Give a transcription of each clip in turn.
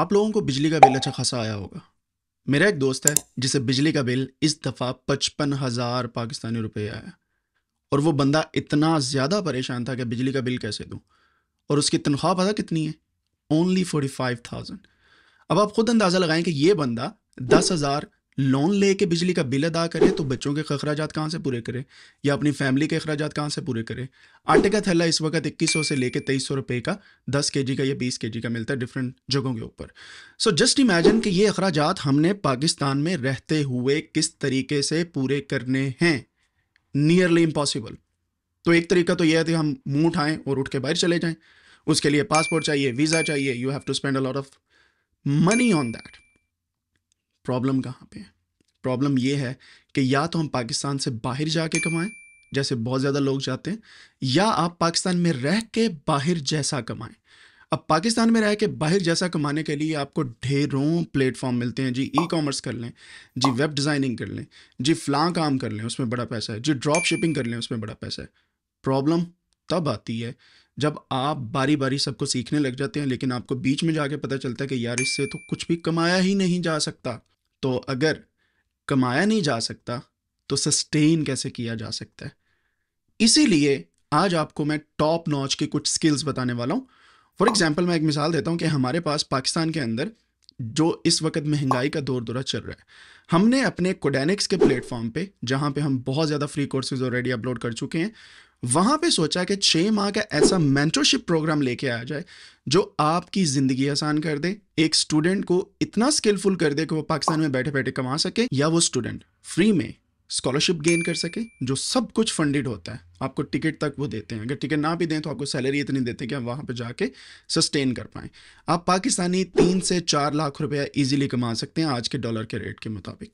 आप लोगों को बिजली का बिल अच्छा खासा आया होगा मेरा एक दोस्त है जिसे बिजली का बिल इस दफ़ा पचपन हज़ार पाकिस्तानी रुपये आया और वो बंदा इतना ज़्यादा परेशान था कि बिजली का बिल कैसे दूँ और उसकी तनख्वाह पता कितनी है ओनली फोर्टी फाइव थाउजेंड अब आप ख़ुद अंदाज़ा लगाएं कि ये बंदा दस हज़ार लोन ले के बिजली का बिल अदा करे तो बच्चों के अखराज कहाँ से पूरे करें या अपनी फैमिली के अखराज कहाँ से पूरे करें आटे का थैला इस वक्त इक्कीस सौ से लेकर तेईस सौ रुपये का दस के जी का या बीस के जी का मिलता है डिफरेंट जगहों के ऊपर सो जस्ट इमेजिन कि ये अखराज हमने पाकिस्तान में रहते हुए किस तरीके से पूरे करने हैं नियरली इम्पॉसिबल तो एक तरीका तो यह है कि हम मुंह उठाएं और उठ के बाहर चले जाएं उसके लिए पासपोर्ट चाहिए वीज़ा चाहिए you have to spend a lot of money on that problem कहाँ पे है प्रॉब्लम ये है कि या तो हम पाकिस्तान से बाहर जाके कमाएं जैसे बहुत ज़्यादा लोग जाते हैं या आप पाकिस्तान में रह के बाहर जैसा कमाएं अब पाकिस्तान में रह के बाहर जैसा कमाने के लिए आपको ढेरों प्लेटफॉर्म मिलते हैं जी ई कॉमर्स कर लें जी वेब डिज़ाइनिंग कर लें जी फ्लाँ काम कर लें उसमें बड़ा पैसा है जी ड्रॉप शिपिंग कर लें उसमें बड़ा पैसा है प्रॉब्लम तब आती है जब आप बारी बारी सबको सीखने लग जाते हैं लेकिन आपको बीच में जाके पता चलता है कि यार इससे तो कुछ भी कमाया ही नहीं जा सकता तो अगर कमाया नहीं जा सकता तो सस्टेन कैसे किया जा सकता है इसीलिए आज आपको मैं टॉप नॉच के कुछ स्किल्स बताने वाला हूँ फॉर एग्जाम्पल मैं एक मिसाल देता हूँ कि हमारे पास पाकिस्तान के अंदर जो इस वक्त महंगाई का दौर दौरा चल रहा है हमने अपने कोडेनिक्स के प्लेटफॉर्म पे जहाँ पे हम बहुत ज़्यादा फ्री कोर्सेज ऑलरेडी अपलोड कर चुके हैं वहां पे सोचा कि छः माह का ऐसा मेंटरशिप प्रोग्राम लेके आ जाए जो आपकी ज़िंदगी आसान कर दे एक स्टूडेंट को इतना स्किलफुल कर दे कि वो पाकिस्तान में बैठे बैठे कमा सके या वो स्टूडेंट फ्री में स्कॉलरशिप गेन कर सके जो सब कुछ फंडेड होता है आपको टिकट तक वो देते हैं अगर टिकट ना भी दें तो आपको सैलरी इतनी देते हैं कि आप वहाँ पर जाके सस्टेन कर पाएं आप पाकिस्तानी तीन से चार लाख रुपया ईजिली कमा सकते हैं आज के डॉलर के रेट के मुताबिक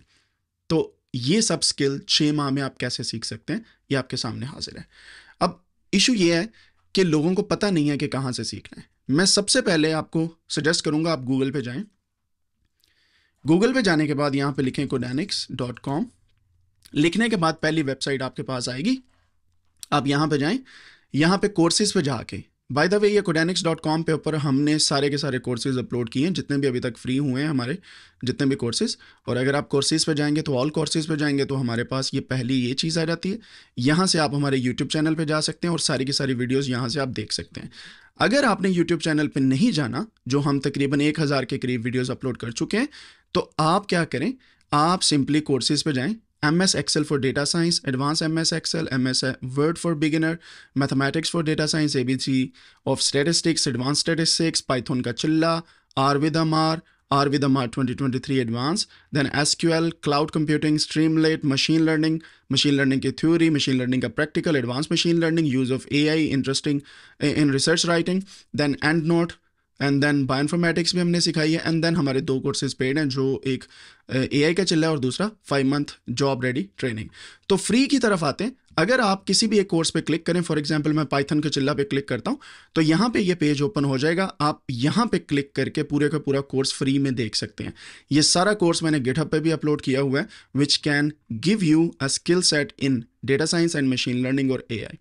तो ये सब स्किल छः माह में आप कैसे सीख सकते हैं ये आपके सामने हाजिर है अब इशू ये है कि लोगों को पता नहीं है कि कहाँ से सीखना है मैं सबसे पहले आपको सजेस्ट करूँगा आप गूगल पे जाएं गूगल पे जाने के बाद यहाँ पे लिखें कोडेनिक्स डॉट कॉम लिखने के बाद पहली वेबसाइट आपके पास आएगी आप यहाँ पे जाएं यहाँ पे कोर्सेज पे जाके बाय द वे ये कोडेनिक्स डॉट कॉम पे ऊपर हमने सारे के सारे कोर्सेज अपलोड किए हैं जितने भी अभी तक फ्री हुए हैं हमारे जितने भी कोर्सेज और अगर आप कोर्सेज पे जाएंगे तो ऑल कोर्सेज पे जाएंगे तो हमारे पास ये पहली ये चीज़ आ जाती है यहाँ से आप हमारे यूट्यूब चैनल पर जा सकते हैं और सारी की सारी वीडियोज़ यहाँ से आप देख सकते हैं अगर आपने यूट्यूब चैनल पर नहीं जाना जो हम तकरीबन एक हज़ार के करीब वीडियोज़ अपलोड कर चुके हैं तो आप क्या करें आप सिंपली कोर्सेज पर जाएँ MS Excel for data science, advanced MS Excel, MS Word for beginner, mathematics for data science, ABC of statistics, advanced statistics, Python ka chilla, R with MR, R with MR 2023 advanced, then SQL, cloud computing, Streamlit, machine learning, machine learning ki theory, machine learning ka practical, advanced machine learning, use of AI, interesting in research writing, then EndNote, and then bioinformatics भी हमने सिखाई है and then हमारे दो courses paid हैं जो एक ए आई का चल रहा है और दूसरा five month job ready training तो फ्री की तरफ आते हैं अगर आप किसी भी एक कोर्स पे क्लिक करें फॉर एग्जांपल मैं पाइथन के चिल्ला पे क्लिक करता हूँ तो यहाँ पे ये पेज ओपन हो जाएगा आप यहाँ पे क्लिक करके पूरे का पूरा कोर्स फ्री में देख सकते हैं ये सारा कोर्स मैंने गिटहब पे भी अपलोड किया हुआ है which can give you a skill set in data science and machine learning और ए आई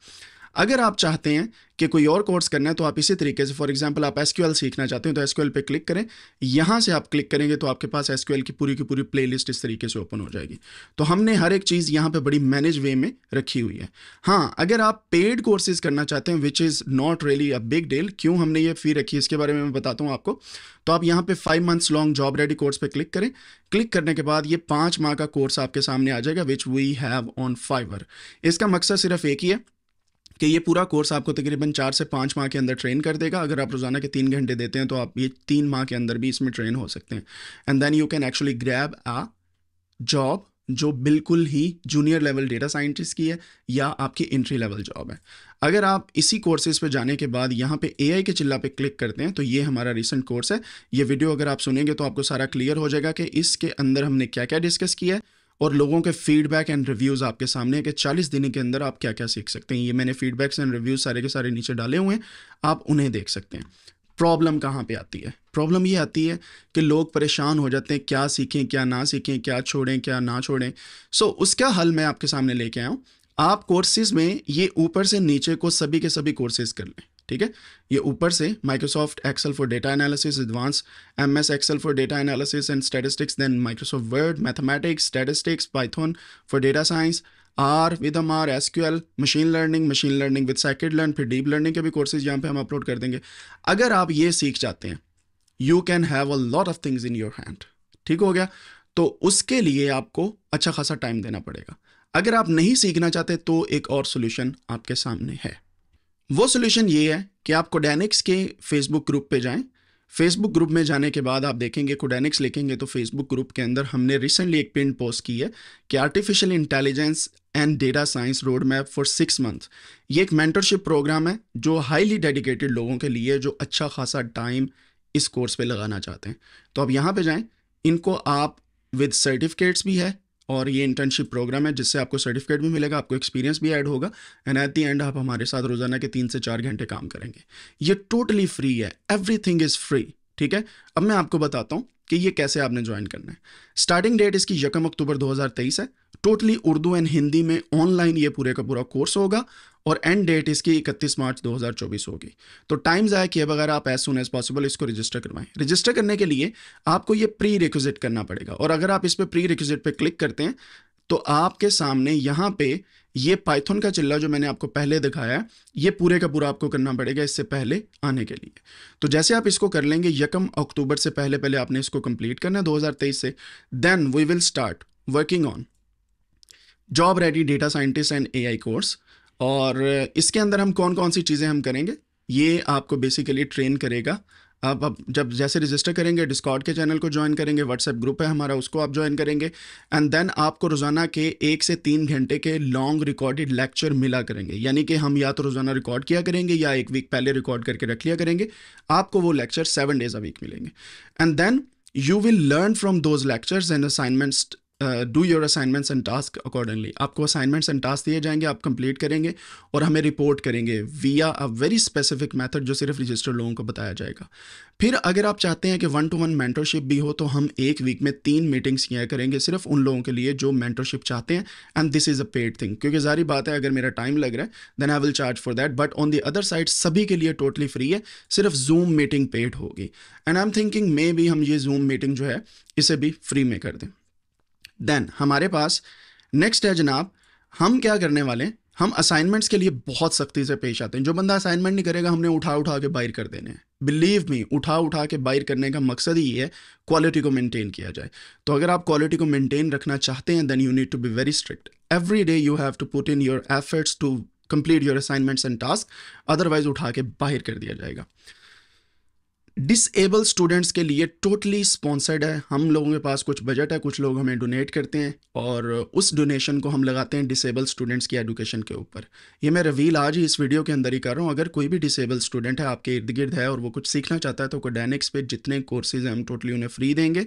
अगर आप चाहते हैं कि कोई और कोर्स करना है तो आप इसी तरीके से फॉर एग्जांपल आप एस सीखना चाहते हैं तो एस पे क्लिक करें यहाँ से आप क्लिक करेंगे तो आपके पास एस की पूरी की पूरी प्लेलिस्ट इस तरीके से ओपन हो जाएगी तो हमने हर एक चीज़ यहाँ पर बड़ी मैनेज वे में रखी हुई है हाँ अगर आप पेड कोर्सेज करना चाहते हैं which is not really a big deal क्यों हमने ये फी रखी इसके बारे में मैं बताता हूँ आपको तो आप यहाँ पे five months long job ready course पे क्लिक करें क्लिक करने के बाद ये पाँच माह का कोर्स आपके सामने आ जाएगा which we have on Fiverr इसका मकसद सिर्फ एक ही है कि ये पूरा कोर्स आपको तकरीबन चार से पाँच माह के अंदर ट्रेन कर देगा अगर आप रोज़ाना के तीन घंटे देते हैं तो आप ये तीन माह के अंदर भी इसमें ट्रेन हो सकते हैं and then you can actually grab a job जो बिल्कुल ही जूनियर लेवल डेटा साइंटिस्ट की है या आपकी इंट्री लेवल जॉब है अगर आप इसी कोर्सेज पे जाने के बाद यहाँ पे एआई के चिल्ला पे क्लिक करते हैं तो ये हमारा रिसेंट कोर्स है ये वीडियो अगर आप सुनेंगे तो आपको सारा क्लियर हो जाएगा कि इसके अंदर हमने क्या क्या डिस्कस किया है और लोगों के फीडबैक एंड रिव्यूज़ आपके सामने हैं कि चालीस दिन के अंदर आप क्या क्या सीख सकते हैं ये मैंने फीडबैक्स एंड रिव्यूज़ सारे के सारे नीचे डाले हुए हैं आप उन्हें देख सकते हैं प्रॉब्लम कहाँ पे आती है प्रॉब्लम ये आती है कि लोग परेशान हो जाते हैं क्या सीखें क्या ना सीखें क्या छोड़ें क्या ना छोड़ें सो so, उसका हल मैं आपके सामने लेके आया हूँ आप कोर्सेज में ये ऊपर से नीचे को सभी के सभी कोर्सेज कर लें ठीक है ये ऊपर से Microsoft Excel for data analysis advance M S Excel for data analysis and statistics then Microsoft Word mathematics statistics Python for data science R with M R S Q L machine learning machine learning with scikit learn फिर deep learning के भी courses यहाँ पे हम upload कर देंगे अगर आप ये सीख जाते हैं you can have a lot of things in your hand ठीक हो गया तो उसके लिए आपको अच्छा खासा टाइम देना पड़ेगा अगर आप नहीं सीखना चाहते तो एक और सोल्यूशन आपके सामने है वो सोल्यूशन ये है कि आप कोडेनिक्स के फेसबुक ग्रुप पे जाएं फेसबुक ग्रुप में जाने के बाद आप देखेंगे कोडेनिक्स लिखेंगे तो फेसबुक ग्रुप के अंदर हमने रिसेंटली एक पिन पोस्ट की है कि artificial intelligence and data science road map for six month ये एक मेंटरशिप प्रोग्राम है जो हाईली डेडिकेटेड लोगों के लिए जो अच्छा खासा टाइम इस कोर्स पे लगाना चाहते हैं तो आप यहाँ पे जाएं इनको आप विद सर्टिफिकेट्स भी है और ये इंटर्नशिप प्रोग्राम है जिससे आपको सर्टिफिकेट भी मिलेगा आपको एक्सपीरियंस भी ऐड होगा एंड एट दी एंड आप हमारे साथ रोजाना के तीन से चार घंटे काम करेंगे ये टोटली फ्री है एवरीथिंग इज़ फ्री ठीक है अब मैं आपको बताता हूँ कि ये कैसे आपने ज्वाइन करना है स्टार्टिंग डेट इसकी यकम अक्टूबर 2023 है टोटली उर्दू एंड हिंदी में ऑनलाइन ये पूरे का पूरा कोर्स होगा और एंड डेट इसकी 31 मार्च 2024 होगी तो टाइम ज़ाया किए बगैर आप एज सुन एज पॉसिबल इसको रजिस्टर करवाएं रजिस्टर करने के लिए आपको ये प्री रिक्विजिट करना पड़ेगा और अगर आप इस पर प्री रिक्विजिट पर क्लिक करते हैं तो आपके सामने यहाँ पे ये पाइथन का चिल्ला जो मैंने आपको पहले दिखाया ये पूरे का पूरा आपको करना पड़ेगा इससे पहले आने के लिए तो जैसे आप इसको कर लेंगे यकम अक्टूबर से पहले पहले आपने इसको कंप्लीट करना है दो से then we will start working on job ready data scientist and a course और इसके अंदर हम कौन कौन सी चीज़ें हम करेंगे ये आपको बेसिकली ट्रेन करेगा आप, अब जब जैसे रजिस्टर करेंगे डिस्कॉर्ड के चैनल को ज्वाइन करेंगे व्हाट्सएप ग्रुप है हमारा उसको आप ज्वाइन करेंगे एंड देन आपको रोज़ाना के एक से तीन घंटे के लॉन्ग रिकॉर्डेड लेक्चर मिला करेंगे यानी कि हम या तो रोज़ाना रिकॉर्ड किया करेंगे या एक वीक पहले रिकॉर्ड करके रख लिया करेंगे आपको वो lecture seven days a week मिलेंगे and then you will learn from those lectures and assignments do your assignments and task accordingly आपको असाइनमेंट्स एंड टास्क दिए जाएंगे आप कंप्लीट करेंगे और हमें रिपोर्ट करेंगे विया अ वेरी स्पेसिफिक मेथड जो सिर्फ रजिस्टर्ड लोगों को बताया जाएगा फिर अगर आप चाहते हैं कि वन टू वन मेंटरशिप भी हो तो हम एक वीक में तीन मीटिंग्स किया करेंगे सिर्फ उन लोगों के लिए जो मैंटरशिप चाहते हैं and this is a paid thing क्योंकि जारी बात है अगर मेरा टाइम लग रहा है then I will charge for that but on the other side सभी के लिए टोटली फ्री है सिर्फ जूम मीटिंग पेड होगी एंड आई एम थिंकिंग मे भी हम ये जूम मीटिंग जो है इसे भी फ्री में कर दें देन हमारे पास नेक्स्ट है जनाब हम क्या करने वाले हैं हम असाइनमेंट्स के लिए बहुत सख्ती से पेश आते हैं जो बंदा असाइनमेंट नहीं करेगा हमने उठा उठा के बाहर कर देने हैं बिलीव मी उठा उठा के बाहर करने का मकसद ही है क्वालिटी को मेंटेन किया जाए तो अगर आप क्वालिटी को मेंटेन रखना चाहते हैं then you need to be very strict every day you have to put in your efforts to complete your assignments and task otherwise उठा के बाहर कर दिया जाएगा डिसेबल स्टूडेंट्स के लिए टोटली स्पॉन्सर्ड है हम लोगों के पास कुछ बजट है कुछ लोग हमें डोनेट करते हैं और उस डोनेशन को हम लगाते हैं डिसेबल स्टूडेंट्स की एडुकेशन के ऊपर ये मैं रवील आज ही इस वीडियो के अंदर ही कर रहा हूँ अगर कोई भी डिसेबल स्टूडेंट है आपके इर्द गिर्द है और वो कुछ सीखना चाहता है तो कोडेनिक्स पे जितने कोर्सेज हैं हम टोटली उन्हें फ्री देंगे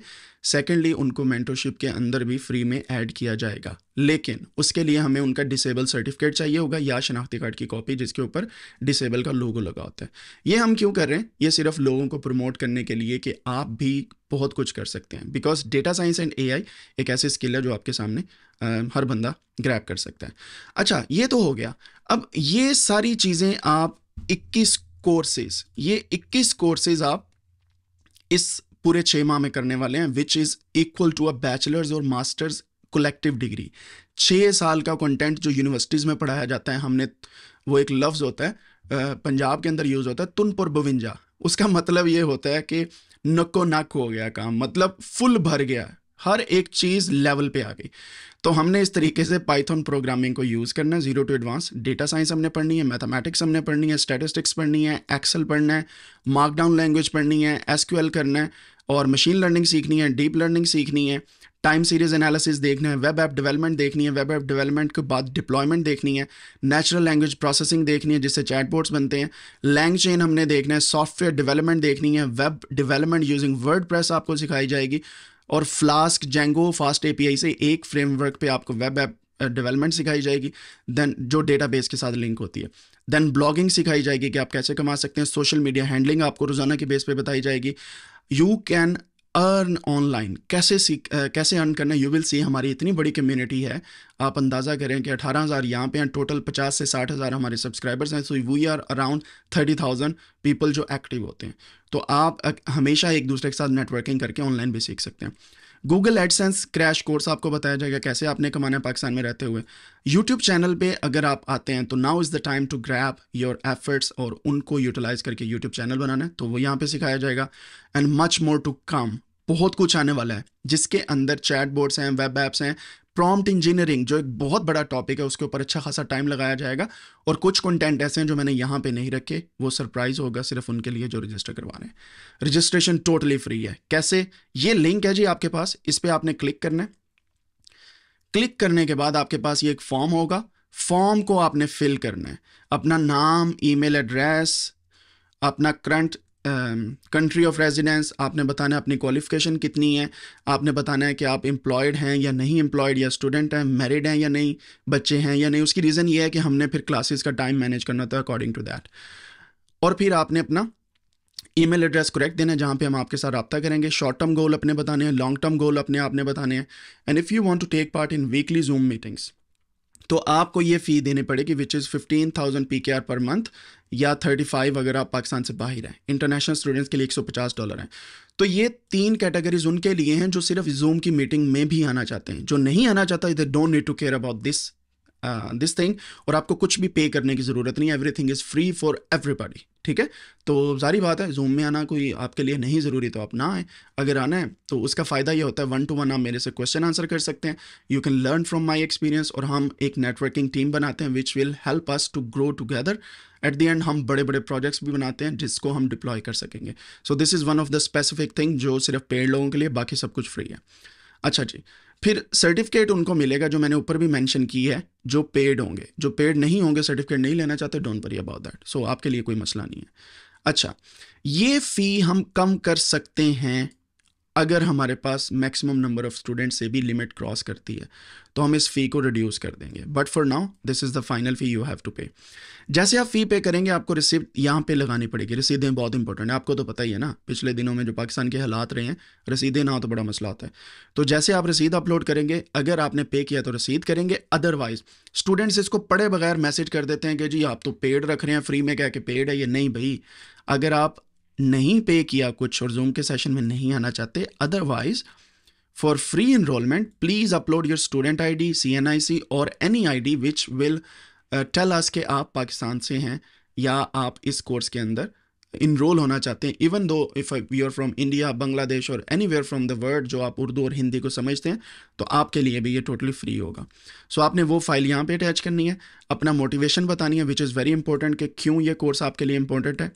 सेकेंडली उनको मेंटरशिप के अंदर भी फ्री में ऐड किया जाएगा लेकिन उसके लिए हमें उनका डिसेबल सर्टिफिकेट चाहिए होगा या शनाख्ती कार्ड की कॉपी जिसके ऊपर डिसेबल का लोगो लगा होता है ये हम क्यों कर रहे हैं ये सिर्फ लोगों को प्रमोट करने के लिए कि आप भी बहुत कुछ कर सकते हैं because data science and a एक ऐसी स्किल है जो आपके सामने आ, हर बंदा ग्रैप कर सकता है अच्छा ये तो हो गया अब ये सारी चीज़ें आप 21 कोर्सेज ये 21 कोर्सेज आप इस पूरे छः माह में करने वाले हैं which is equal to a bachelors और मास्टर्स कलेक्टिव डिग्री छः साल का कंटेंट जो यूनिवर्सिटीज़ में पढ़ाया जाता है हमने वो एक लफ्ज़ होता है पंजाब के अंदर यूज़ होता है तुनपुर बविंजा उसका मतलब ये होता है कि नको नाक हो गया काम मतलब फुल भर गया हर एक चीज़ लेवल पे आ गई तो हमने इस तरीके से पाइथन प्रोग्रामिंग को यूज़ करना है zero to advance data science हमने पढ़नी है मैथमेटिक्स हमने पढ़नी है स्टेटिस्टिक्स पढ़नी है एक्सेल पढ़ना है मार्कडाउन लैंग्वेज पढ़नी है एस करना है और मशीन लर्निंग सीखनी है डीप लर्निंग सीखनी है टाइम सीरीज एनालिसिस देखना है वेब ऐप डेवलपमेंट देखनी है वेब ऐप डेवलपमेंट के बाद डिप्लॉयमेंट देखनी है नेचुरल लैंग्वेज प्रोसेसिंग देखनी है जिससे चैटबोर्ड्स बनते हैं लैंग चेन हमने देखना है सॉफ्टवेयर डेवलपमेंट देखनी है वेब डेवलपमेंट यूजिंग वर्ड आपको सिखाई जाएगी और फ्लास्क जेंगो फास्ट एपीआई से एक फ्रेमवर्क पे आपको वेब ऐप डेवलपमेंट सिखाई जाएगी देन जो डेटाबेस के साथ लिंक होती है देन ब्लॉगिंग सिखाई जाएगी कि आप कैसे कमा सकते हैं सोशल मीडिया हैंडलिंग आपको रोजाना के बेस पे बताई जाएगी यू कैन अर्न ऑनलाइन कैसे सीख कैसे अर्न करना यू विल सी हमारी इतनी बड़ी कम्युनिटी है आप अंदाज़ा करें कि अठारह हज़ार यहाँ पे हैं टोटल पचास से साठ हज़ार हमारे सब्सक्राइबर्स हैं so we are around thirty thousand people जो एक्टिव होते हैं तो आप हमेशा एक दूसरे के साथ नेटवर्किंग करके ऑनलाइन भी सीख सकते हैं गूगल एडसेंस क्रैश कोर्स आपको बताया जाएगा कैसे आपने कमाना है पाकिस्तान में रहते हुए यूट्यूब चैनल पे अगर आप आते हैं तो now is the time to grab your efforts और उनको यूटिलाइज करके यूट्यूब चैनल बनाना है तो वो यहाँ पे सिखाया जाएगा and much more to come बहुत कुछ आने वाला है जिसके अंदर चैट बोर्ड्स हैं वेब ऐप्स हैं प्रॉम्प्ट इंजीनियरिंग जो एक बहुत बड़ा टॉपिक है उसके ऊपर अच्छा खासा टाइम लगाया जाएगा और कुछ कंटेंट ऐसे हैं जो मैंने यहाँ पे नहीं रखे वो सरप्राइज़ होगा सिर्फ उनके लिए जो रजिस्टर करवा रहे हैं रजिस्ट्रेशन टोटली फ्री है कैसे ये लिंक है जी आपके पास इस पर आपने क्लिक करना है क्लिक करने के बाद आपके पास ये एक फॉर्म होगा फॉर्म को आपने फिल करना है अपना नाम ईमेल एड्रेस अपना करंट कंट्री ऑफ रेजिडेंस आपने बताना है अपनी क्वालिफिकेशन कितनी है आपने बताना है कि आप एम्प्लॉयड हैं या नहीं एम्प्लॉयड या स्टूडेंट हैं मैरिड हैं या नहीं बच्चे हैं या नहीं उसकी रीज़न ये है कि हमने फिर क्लासेस का टाइम मैनेज करना था अकॉर्डिंग टू दैट और फिर आपने अपना ईमेल एड्रेस करेक्ट देना है जहाँ पर हम आपके साथ रब्ता करेंगे शॉर्ट टर्म गोल अपने बताने हैं लॉन्ग टर्म गोल अपने आपने बताने हैं and if you want to take part in weekly Zoom meetings तो आपको ये फ़ी देनी पड़ेगी which is fifteen thousand P K R per month या थर्टी फाइव अगर आप पाकिस्तान से बाहर हैं इंटरनेशनल स्टूडेंट्स के लिए एक सौ पचास डॉलर हैं तो ये तीन कैटेगरीज उनके लिए हैं जो सिर्फ जूम की मीटिंग में भी आना चाहते हैं जो नहीं आना चाहता they don't need to care about this this thing और आपको कुछ भी पे करने की ज़रूरत नहीं everything is free for everybody ठीक है तो जारी बात है जूम में आना कोई आपके लिए नहीं ज़रूरी तो आप ना आए अगर आना है तो उसका फ़ायदा ये होता है वन टू वन आप मेरे से क्वेश्चन आंसर कर सकते हैं you can learn from my experience और हम एक नेटवर्किंग टीम बनाते हैं which will help us to grow together at the end हम बड़े बड़े प्रोजेक्ट्स भी बनाते हैं जिसको हम डिप्लॉय कर सकेंगे so this is one of the specific thing जो सिर्फ पेड़ लोगों के लिए बाकी सब कुछ फ्री है अच्छा जी फिर सर्टिफिकेट उनको मिलेगा जो मैंने ऊपर भी मेंशन की है जो पेड होंगे जो पेड नहीं होंगे सर्टिफिकेट नहीं लेना चाहते don't worry about that so आपके लिए कोई मसला नहीं है अच्छा ये फ़ी हम कम कर सकते हैं अगर हमारे पास मैक्सिमम नंबर ऑफ स्टूडेंट से भी लिमिट क्रॉस करती है तो हम इस फ़ी को रिड्यूस कर देंगे but for now this is the final fee you have to pay जैसे आप फ़ी पे करेंगे आपको रिसिप्ट यहाँ पे लगानी पड़ेगी रसीदें बहुत इंपॉर्टेंट है आपको तो पता ही है ना पिछले दिनों में जो पाकिस्तान के हालात रहे हैं रसीदें ना तो बड़ा मसला होता है तो जैसे आप रसीद अपलोड करेंगे अगर आपने पे किया तो रसीद करेंगे अदरवाइज स्टूडेंट्स इसको पढ़े बगैर मैसेज कर देते हैं कि जी आप तो पेड रख रहे हैं फ्री में कह के पेड है ये नहीं भाई अगर आप नहीं पे किया कुछ और जूम के सेशन में नहीं आना चाहते otherwise for free enrollment please upload your student I D C N I C और any I D which will tell us के आप पाकिस्तान से हैं या आप इस कोर्स के अंदर इनरोल होना चाहते हैं even though if you are from India Bangladesh और anywhere from the world जो आप उर्दू और हिंदी को समझते हैं तो आपके लिए भी ये टोटली फ्री होगा सो so, आपने वो फाइल यहाँ पे अटैच करनी है अपना मोटिवेशन बतानी है विच इज़ वेरी इंपॉर्टेंट कि क्यों ये कोर्स आपके लिए इंपॉर्टेंट है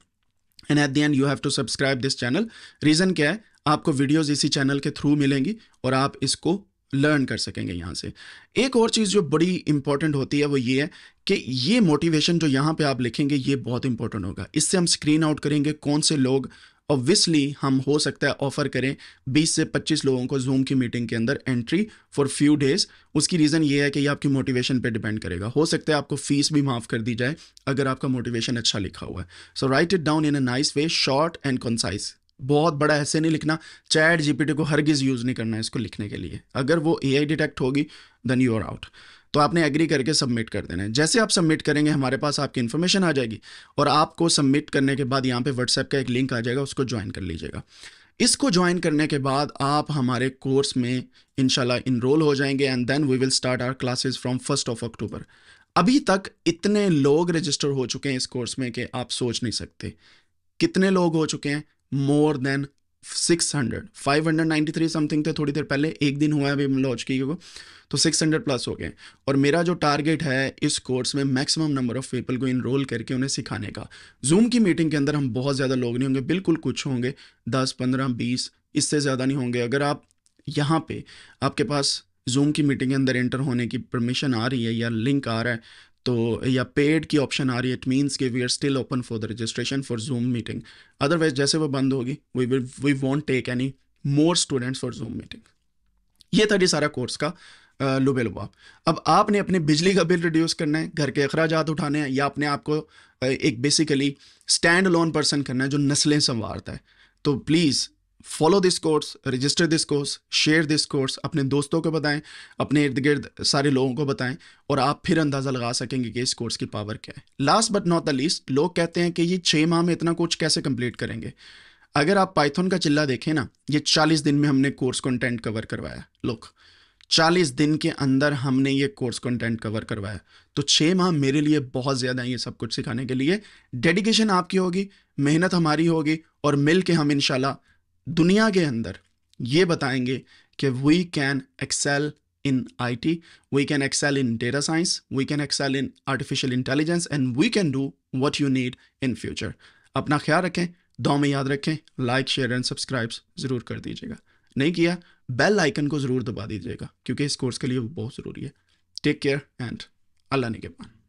and at the end you have to subscribe this channel reason क्या है आपको वीडियोज इसी चैनल के थ्रू मिलेंगी और आप इसको लर्न कर सकेंगे यहाँ से एक और चीज़ जो बड़ी इंपॉर्टेंट होती है वो ये है कि ये मोटिवेशन जो यहाँ पे आप लिखेंगे ये बहुत इंपॉर्टेंट होगा इससे हम स्क्रीन आउट करेंगे कौन से लोग ऑब्वियसली हम हो सकता है ऑफर करें 20 से 25 लोगों को जूम की मीटिंग के अंदर एंट्री फॉर फ्यू डेज उसकी रीज़न ये है कि ये आपकी मोटिवेशन पे डिपेंड करेगा हो सकता है आपको फीस भी माफ़ कर दी जाए अगर आपका मोटिवेशन अच्छा लिखा हुआ है so write it down in a nice way short and concise बहुत बड़ा ऐसे नहीं लिखना चैट जीपीटी को हर गिज़ यूज़ नहीं करना है इसको लिखने के लिए अगर वो ए डिटेक्ट होगी देन यू आर आउट तो आपने एग्री करके सबमिट कर देना है जैसे आप सबमिट करेंगे हमारे पास आपकी इन्फॉर्मेशन आ जाएगी और आपको सबमिट करने के बाद यहाँ पे व्हाट्सएप का एक लिंक आ जाएगा उसको ज्वाइन कर लीजिएगा इसको ज्वाइन करने के बाद आप हमारे कोर्स में इनशाला इनरोल हो जाएंगे and then we will start our classes from first of October अभी तक इतने लोग रजिस्टर हो चुके हैं इस कोर्स में कि आप सोच नहीं सकते कितने लोग हो चुके हैं more than six hundred five hundred ninety three something थे थोड़ी देर पहले एक दिन हुआ है अभी लॉन्च की को तो सिक्स हंड्रेड प्लस हो गए और मेरा जो टारगेट है इस कोर्स में मैक्सिमम नंबर ऑफ़ पीपल को इनरोल करके उन्हें सिखाने का जूम की मीटिंग के अंदर हम बहुत ज़्यादा लोग नहीं होंगे बिल्कुल कुछ होंगे दस पंद्रह बीस इससे ज़्यादा नहीं होंगे अगर आप यहाँ पर आपके पास जूम की मीटिंग के अंदर एंटर होने की परमिशन आ रही है या लिंक आ रहा है तो या पेड की ऑप्शन आ रही है इट मीन्स कि we are still open for the registration for Zoom meeting otherwise जैसे वो बंद होगी we will we won't take any more students for Zoom meeting ये था जी सारा कोर्स का लुबे लुबा अब आपने अपने बिजली का बिल रिड्यूस करना है घर के अखराज उठाने हैं या अपने आप को एक बेसिकली स्टैंड लोन पर्सन करना है जो नस्लें संवारता है तो please follow this course register this course share this course अपने दोस्तों को बताएं अपने इर्द गिर्द सारे लोगों को बताएं और आप फिर अंदाज़ा लगा सकेंगे कि इस कोर्स की पावर क्या है last but not the least लोग कहते हैं कि ये छः माह में इतना कोर्स कैसे कंप्लीट करेंगे अगर आप पाइथन का चिल्ला देखें ना ये चालीस दिन में हमने कोर्स कंटेंट कवर करवाया लोग चालीस दिन के अंदर हमने ये कोर्स कंटेंट कवर करवाया तो छः माह मेरे लिए बहुत ज़्यादा ये सब कुछ सिखाने के लिए डेडिकेशन आपकी होगी मेहनत हमारी होगी और मिल के हम इनशाला दुनिया के अंदर ये बताएंगे कि we can excel I T we can excel in data science we can excel in artificial intelligence and we can do what you need in future अपना ख्याल रखें दो में याद रखें लाइक शेयर एंड सब्सक्राइब ज़रूर कर दीजिएगा नहीं किया बेल आइकन को ज़रूर दबा दीजिएगा क्योंकि इस कोर्स के लिए बहुत ज़रूरी है टेक केयर एंड अल्लाह ने पान